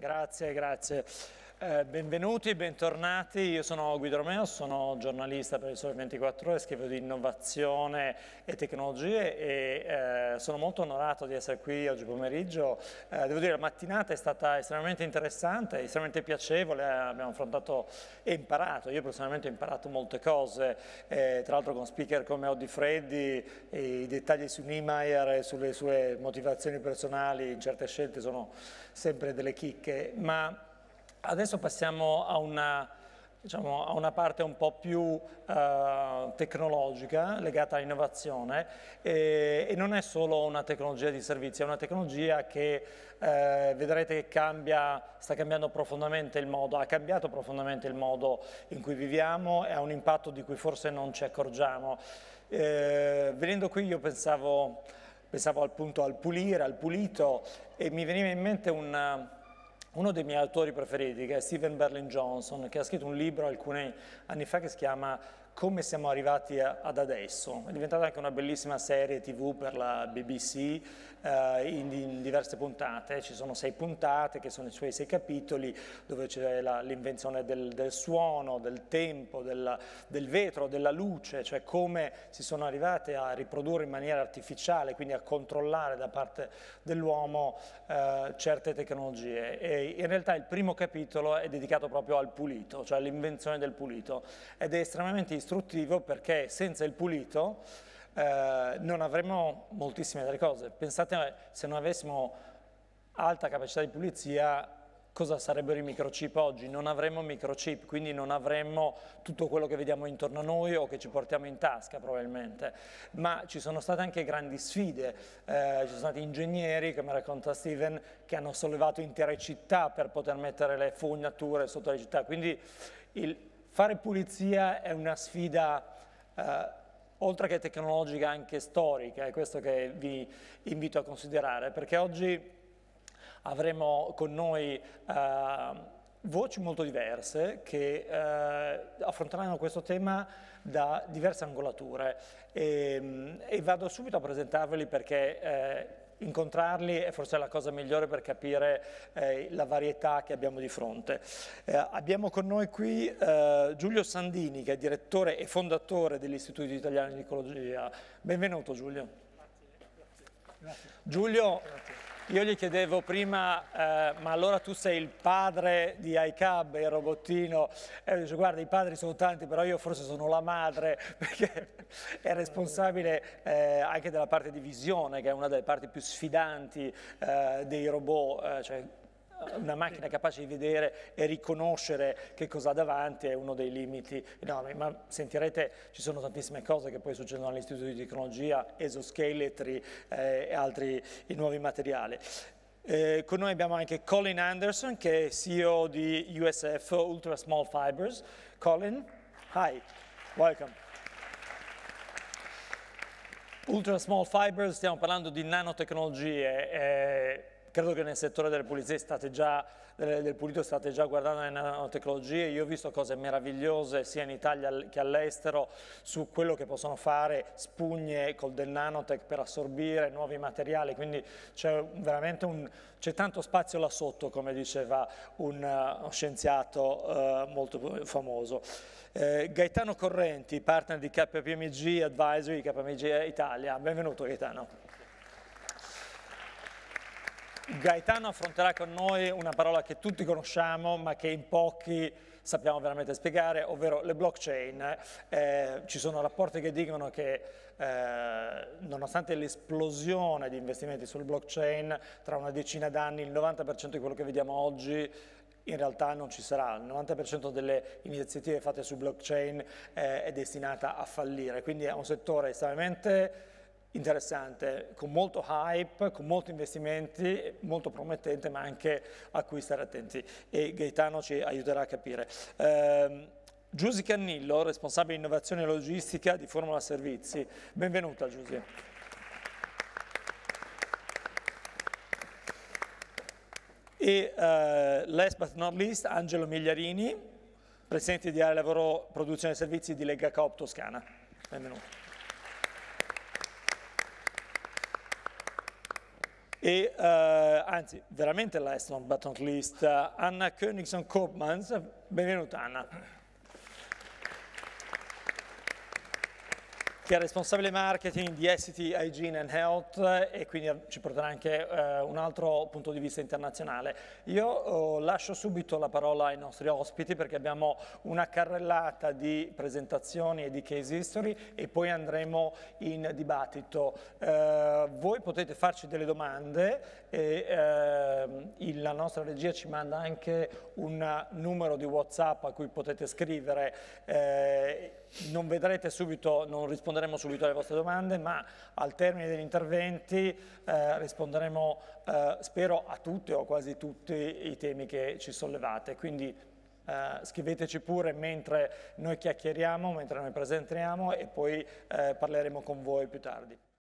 Grazie, grazie. Eh, benvenuti, bentornati, io sono Guido Romeo, sono giornalista per il Sole 24 Ore, scrivo di innovazione e tecnologie e eh, sono molto onorato di essere qui oggi pomeriggio. Eh, devo dire, la mattinata è stata estremamente interessante, estremamente piacevole, eh, abbiamo affrontato e imparato, io personalmente ho imparato molte cose, eh, tra l'altro con speaker come Oddi Freddi, i dettagli su Niemeyer e sulle sue motivazioni personali in certe scelte sono sempre delle chicche, ma Adesso passiamo a una, diciamo, a una parte un po' più eh, tecnologica legata all'innovazione e, e, non è solo una tecnologia di servizio, è una tecnologia che eh, vedrete che cambia, sta cambiando profondamente il modo, ha cambiato profondamente il modo in cui viviamo e ha un impatto di cui forse non ci accorgiamo. Eh, venendo qui io pensavo, pensavo appunto al pulire, al pulito e mi veniva in mente un uno dei miei autori preferiti, che è Steven Berlin Johnson, che ha scritto un libro alcuni anni fa che si chiama come siamo arrivati ad adesso. È diventata anche una bellissima serie tv per la BBC eh, in, in, diverse puntate, ci sono sei puntate che sono i suoi sei capitoli dove c'è l'invenzione del, del, suono, del tempo, del, del, vetro, della luce, cioè come si sono arrivate a riprodurre in maniera artificiale, quindi a controllare da parte dell'uomo eh, certe tecnologie. E in realtà il primo capitolo è dedicato proprio al pulito, cioè all'invenzione del pulito ed è estremamente distruttivo perché senza il pulito eh, non avremmo moltissime altre cose. Pensate eh, se non avessimo alta capacità di pulizia cosa sarebbero i microchip oggi? Non avremmo microchip, quindi non avremmo tutto quello che vediamo intorno a noi o che ci portiamo in tasca probabilmente, ma ci sono state anche grandi sfide, eh, ci sono stati ingegneri, come racconta Steven, che hanno sollevato intere città per poter mettere le fognature sotto le città, quindi il, Fare pulizia è una sfida eh, oltre che tecnologica anche storica, è questo che vi invito a considerare, perché oggi avremo con noi eh, voci molto diverse che eh, affronteranno questo tema da diverse angolature e, ehm, e, vado subito a presentarveli perché eh, incontrarli è forse la cosa migliore per capire eh, la varietà che abbiamo di fronte. Eh, abbiamo con noi qui eh, Giulio Sandini, che è direttore e fondatore dell'Istituto Italiano di Ecologia. Benvenuto Giulio. Grazie. Grazie. Giulio... Grazie. Io gli chiedevo prima, eh, ma allora tu sei il padre di iCab il Robottino? E lui dice, guarda, i padri sono tanti, però io forse sono la madre, perché è responsabile eh, anche della parte di visione, che è una delle parti più sfidanti eh, dei robot, eh, cioè una macchina capace di vedere e riconoscere che cosa ha davanti è uno dei limiti enormi, ma sentirete ci sono tantissime cose che poi succedono all'Istituto di Tecnologia, esoscheletri eh, e altri nuovi materiali. Eh, con noi abbiamo anche Colin Anderson che è CEO di USF Ultra Small Fibers. Colin, hi, welcome. Ultra Small Fibers, stiamo parlando di nanotecnologie. Eh, credo che nel settore delle pulizie state già, del pulito state già guardando le nanotecnologie, io ho visto cose meravigliose sia in Italia che all'estero su quello che possono fare spugne col del nanotech per assorbire nuovi materiali, quindi c'è veramente un, c'è tanto spazio là sotto, come diceva un, uh, uno scienziato eh, molto famoso. Eh, Gaetano Correnti, partner di KPMG Advisory KPMG Italia. Benvenuto Gaetano. Gaetano affronterà con noi una parola che tutti conosciamo ma che in pochi sappiamo veramente spiegare, ovvero le blockchain. Eh, ci sono rapporti che dicono che eh, nonostante l'esplosione di investimenti sul blockchain, tra una decina d'anni il 90% di quello che vediamo oggi in realtà non ci sarà, il 90% delle iniziative fatte su blockchain eh, è destinata a fallire, quindi è un settore estremamente interessante, con molto hype, con molti investimenti, molto promettente, ma anche a cui stare attenti e Gaetano ci aiuterà a capire. Eh, Giusy Cannillo, responsabile innovazione e logistica di Formula Servizi. Benvenuta Giusy. E eh, last but not least, Angelo Migliarini, presidente di Area Lavoro Produzione e Servizi di Lega Coop Toscana. Benvenuto. e eh, anzi veramente la Eston Button List, Anna Königson Kopmans, benvenuta Anna. che è responsabile marketing di Essity Hygiene and Health e quindi eh, ci porterà anche eh, un altro punto di vista internazionale. Io oh, lascio subito la parola ai nostri ospiti perché abbiamo una carrellata di presentazioni e di case history e poi andremo in dibattito. Eh, voi potete farci delle domande e eh, la nostra regia ci manda anche un numero di WhatsApp a cui potete scrivere. Eh, non vedrete subito, non risponderete risponderemo subito alle vostre domande, ma al termine degli interventi eh, risponderemo, eh, spero, a tutti o quasi tutti i temi che ci sollevate. Quindi Uh, scriveteci pure mentre noi chiacchieriamo, mentre noi presentiamo e poi uh, parleremo con voi più tardi.